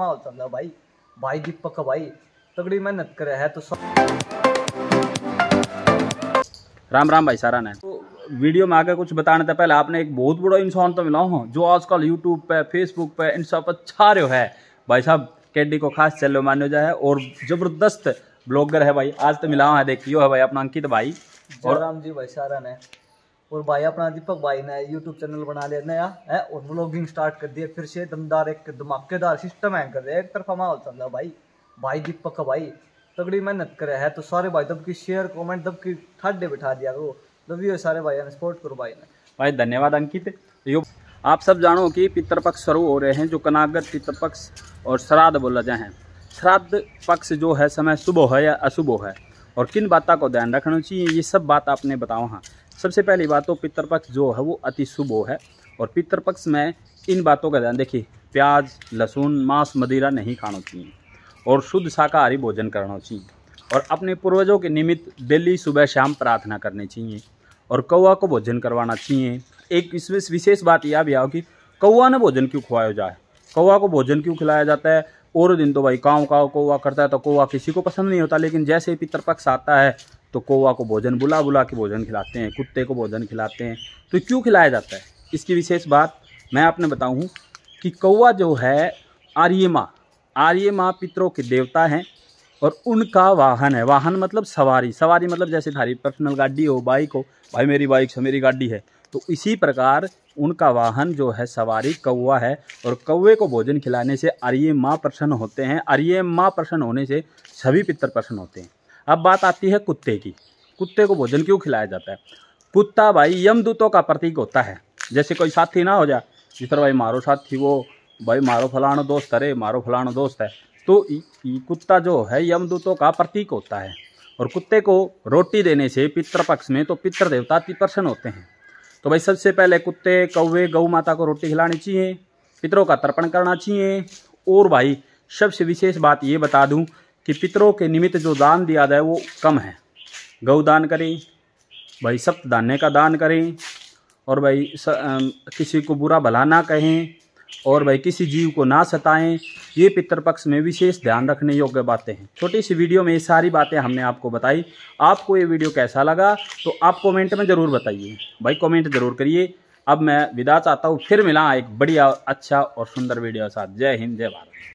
माहौल चल रहा भाई भाई दीपक भाई तगड़ी मेहनत करे है तो सब राम राम भाई सारा ने तो वीडियो में आगे कुछ बताने से पहले आपने एक बहुत बड़ा इंसान तो मिला हूँ जो आजकल यूट्यूब पे फेसबुक पे इन सब पर छा रहे है भाई साहब कैडी को खास चलो मान्यो जाए और जबरदस्त ब्लॉगर है भाई आज तो मिला हुआ है देखियो है भाई अपना अंकित भाई और राम जी भाई सारा ने और भाई अपना दीपक भाई ने यूट्यूब चैनल बना लिया नया है और ब्लॉगिंग स्टार्ट कर दिया फिर से दमदार एक धमाकेदार सिस्टम है कर एक तरफा माहौल चल रहा भाई भाई दीपक भाई तगड़ी मेहनत करे है तो सारे भाई दब की शेयर कमेंट दब की ठाडे बिठा दिया करो दबियो तो सारे भाई ने सपोर्ट करो भाई ने भाई धन्यवाद अंकित यो आप सब जानो कि पितृपक्ष शुरू हो रहे हैं जो कनागत पितृपक्ष और श्राद्ध बोला जाए श्राद्ध पक्ष जो है समय शुभ हो या अशुभ है और किन बातों को ध्यान रखना चाहिए ये सब बात आपने बताओ हाँ सबसे पहली बात तो पितृपक्ष जो है वो अति शुभ है और पितृपक्ष में इन बातों का ध्यान देखिए प्याज लहसुन मांस मदिरा नहीं खाना चाहिए और शुद्ध शाकाहारी भोजन करना चाहिए और अपने पूर्वजों के निमित्त डेली सुबह शाम प्रार्थना करनी चाहिए और कौआ को भोजन करवाना चाहिए एक इसमें विशेष बात यह भी आओ कि कौआ ने भोजन क्यों खुआया जाए कौआ को भोजन क्यों खिलाया जाता है और दिन तो भाई काव काव कौवा करता है तो कौवा किसी को पसंद नहीं होता लेकिन जैसे ही पक्ष आता है तो कौवा को भोजन बुला बुला के भोजन खिलाते हैं कुत्ते को भोजन खिलाते हैं तो क्यों खिलाया जाता है इसकी विशेष बात मैं आपने बताऊँ कि कौवा जो है आर्य माँ आर्य माँ पितरों के देवता हैं और उनका वाहन है वाहन मतलब सवारी सवारी मतलब जैसे थारी पर्सनल गाड़ी हो बाइक हो भाई मेरी बाइक से मेरी गाड़ी है तो इसी प्रकार उनका वाहन जो है सवारी कौवा है और कौवे को भोजन खिलाने से आर्य माँ प्रसन्न होते हैं आर्य माँ प्रसन्न होने से सभी पितर प्रसन्न होते हैं अब बात आती है कुत्ते की कुत्ते को भोजन क्यों खिलाया जाता है कुत्ता भाई यमदूतों का प्रतीक होता है जैसे कोई साथी ना हो जाए जिस तरह भाई मारो साथी वो भाई मारो फलानो दोस्त अरे मारो फलानो दोस्त है तो कुत्ता जो है यमदूतों का प्रतीक होता है और कुत्ते को रोटी देने से पितृपक्ष में तो पितृ देवता प्रसन्न होते हैं तो भाई सबसे पहले कुत्ते कौवे गऊ माता को रोटी खिलानी चाहिए पितरों का तर्पण करना चाहिए और भाई सबसे विशेष बात ये बता दूं कि पितरों के निमित्त जो दान दिया जाए वो कम है गौ दान करें भाई सप्त धान्य का दान करें और भाई स, आ, किसी को बुरा भला ना कहें और वह किसी जीव को ना सताएं ये पितृपक्ष में विशेष ध्यान रखने योग्य बातें हैं छोटी सी वीडियो में ये सारी बातें हमने आपको बताई आपको ये वीडियो कैसा लगा तो आप कमेंट में ज़रूर बताइए भाई कमेंट ज़रूर करिए अब मैं विदा चाहता हूँ फिर मिला एक बढ़िया अच्छा और सुंदर वीडियो के साथ जय हिंद जय भारत